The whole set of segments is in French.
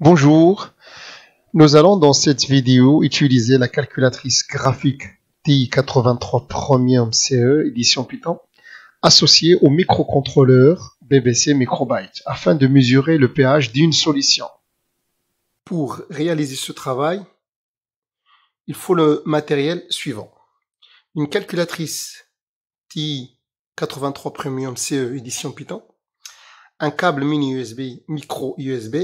Bonjour, nous allons dans cette vidéo utiliser la calculatrice graphique TI-83 Premium CE édition Python associée au microcontrôleur BBC Microbyte afin de mesurer le pH d'une solution. Pour réaliser ce travail, il faut le matériel suivant. Une calculatrice TI-83 Premium CE édition Python, un câble mini USB, micro USB,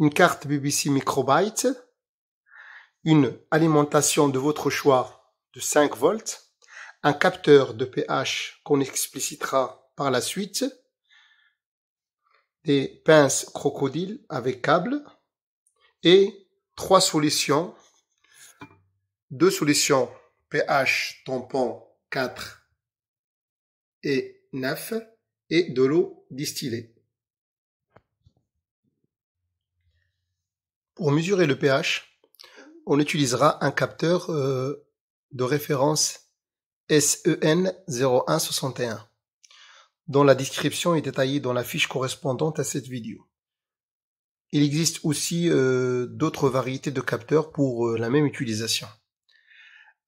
une carte BBC Microbyte, une alimentation de votre choix de 5 volts, un capteur de pH qu'on explicitera par la suite, des pinces crocodiles avec câble et trois solutions, deux solutions pH tampon 4 et 9 et de l'eau distillée. Pour mesurer le pH, on utilisera un capteur euh, de référence SEN0161, dont la description est détaillée dans la fiche correspondante à cette vidéo. Il existe aussi euh, d'autres variétés de capteurs pour euh, la même utilisation.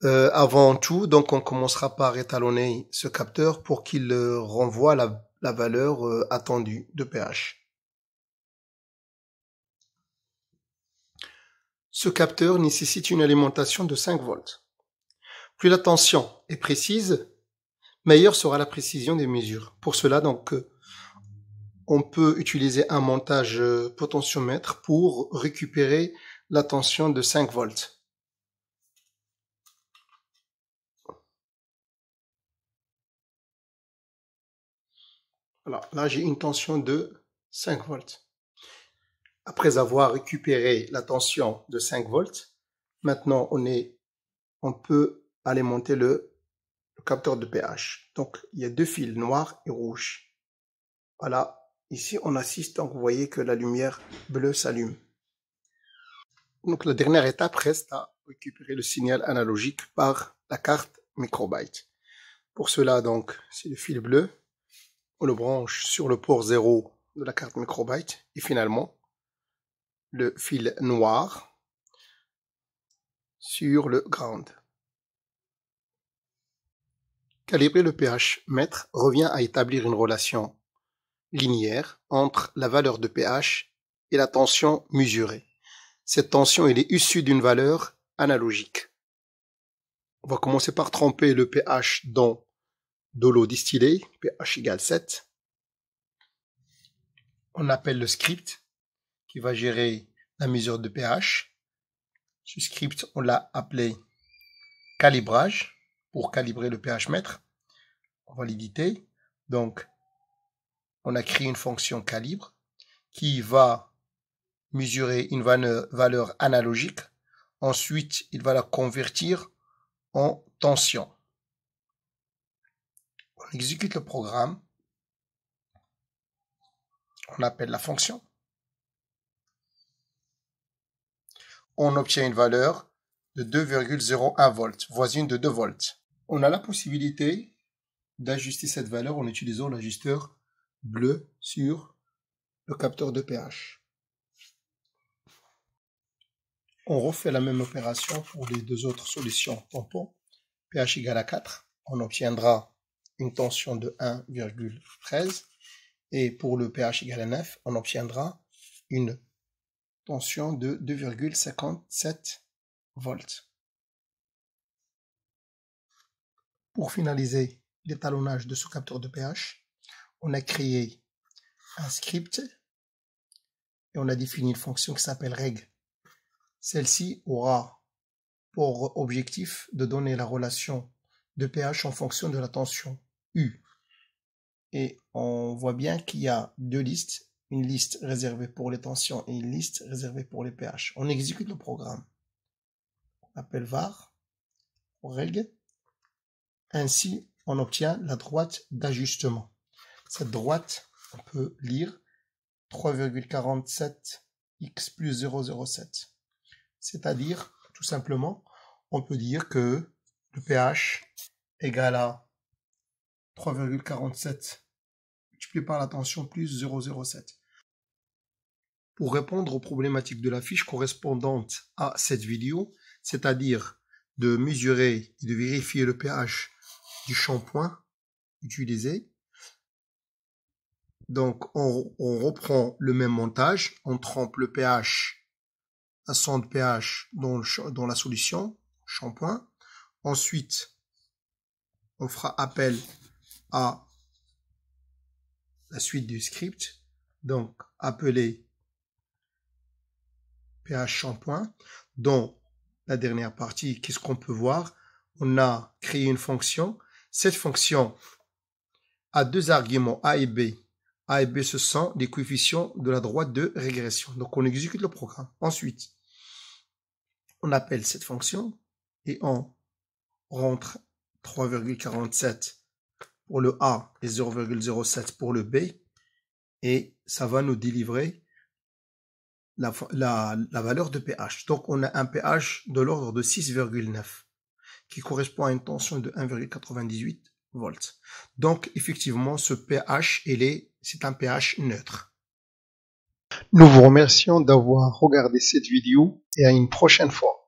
avant tout, donc on commencera par étalonner ce capteur pour qu'il renvoie la valeur attendue de pH. Ce capteur nécessite une alimentation de 5 volts. Plus la tension est précise, meilleure sera la précision des mesures. Pour cela, donc, on peut utiliser un montage potentiomètre pour récupérer la tension de 5 volts. Alors, là j'ai une tension de 5 volts après avoir récupéré la tension de 5 volts, maintenant on est, on peut aller monter le capteur de pH. Donc il y a deux fils noirs et rouges. Voilà. Ici on assiste, donc vous voyez que la lumière bleue s'allume. Donc la dernière étape reste à récupérer le signal analogique par la carte microbyte. Pour cela donc, c'est le fil bleu, on le branche sur le port 0 de la carte microbyte et finalement le fil noir sur le ground. Calibrer le pH mètre revient à établir une relation linéaire entre la valeur de pH et la tension mesurée. Cette tension est issue d'une valeur analogique. On va commencer par tremper le pH dans de l'eau distillée, pH égale 7. On appelle le script qui va gérer la mesure de pH. Ce script, on l'a appelé calibrage pour calibrer le pH mètre. Validité. Donc, on a créé une fonction calibre qui va mesurer une valeur analogique. Ensuite, il va la convertir en tension. On exécute le programme. On appelle la fonction. on obtient une valeur de 2,01 volts, voisine de 2 volts. On a la possibilité d'ajuster cette valeur en utilisant l'ajusteur bleu sur le capteur de pH. On refait la même opération pour les deux autres solutions tampons. pH égale à 4, on obtiendra une tension de 1,13 et pour le pH égale à 9, on obtiendra une tension de 2,57 volts. Pour finaliser l'étalonnage de ce capteur de pH, on a créé un script et on a défini une fonction qui s'appelle reg. Celle-ci aura pour objectif de donner la relation de pH en fonction de la tension U. Et on voit bien qu'il y a deux listes, une liste réservée pour les tensions et une liste réservée pour les pH. On exécute le programme. On appelle var, REG. Ainsi, on obtient la droite d'ajustement. Cette droite, on peut lire 3,47x plus 0,07. C'est-à-dire, tout simplement, on peut dire que le pH égale à 3,47 multiplié par la tension plus 0,07 répondre aux problématiques de la fiche correspondante à cette vidéo, c'est-à-dire de mesurer et de vérifier le pH du shampoing utilisé. Donc on, reprend le même montage, on trempe le pH, à sonde pH dans, dans la solution, shampoing. Ensuite, on fera appel à la suite du script, donc appeler pH point, dans la dernière partie, qu'est-ce qu'on peut voir On a créé une fonction. Cette fonction a deux arguments, A et B. A et B, ce sont les coefficients de la droite de régression. Donc, on exécute le programme. Ensuite, on appelle cette fonction et on rentre 3,47 pour le A et 0,07 pour le B. Et ça va nous délivrer la, la, la valeur de pH. Donc on a un pH de l'ordre de 6,9 qui correspond à une tension de 1,98 volts. Donc effectivement ce pH c'est un pH neutre. Nous vous remercions d'avoir regardé cette vidéo et à une prochaine fois.